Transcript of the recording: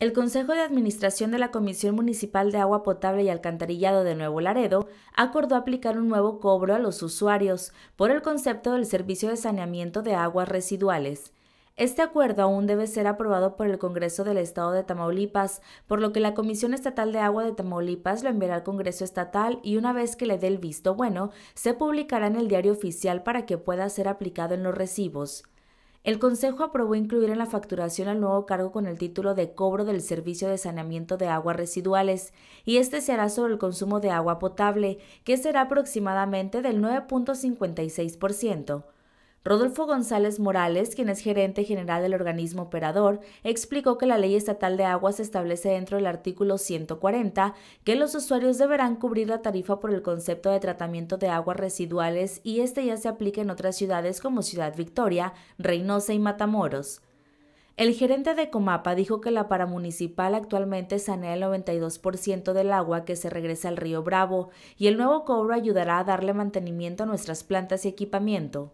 El Consejo de Administración de la Comisión Municipal de Agua Potable y Alcantarillado de Nuevo Laredo acordó aplicar un nuevo cobro a los usuarios por el concepto del servicio de saneamiento de aguas residuales. Este acuerdo aún debe ser aprobado por el Congreso del Estado de Tamaulipas, por lo que la Comisión Estatal de Agua de Tamaulipas lo enviará al Congreso Estatal y una vez que le dé el visto bueno, se publicará en el diario oficial para que pueda ser aplicado en los recibos. El Consejo aprobó incluir en la facturación al nuevo cargo con el título de cobro del servicio de saneamiento de aguas residuales, y este se hará sobre el consumo de agua potable, que será aproximadamente del 9.56%. Rodolfo González Morales, quien es gerente general del organismo operador, explicó que la ley estatal de aguas establece dentro del artículo 140 que los usuarios deberán cubrir la tarifa por el concepto de tratamiento de aguas residuales y este ya se aplica en otras ciudades como Ciudad Victoria, Reynosa y Matamoros. El gerente de Comapa dijo que la paramunicipal actualmente sanea el 92% del agua que se regresa al río Bravo y el nuevo cobro ayudará a darle mantenimiento a nuestras plantas y equipamiento.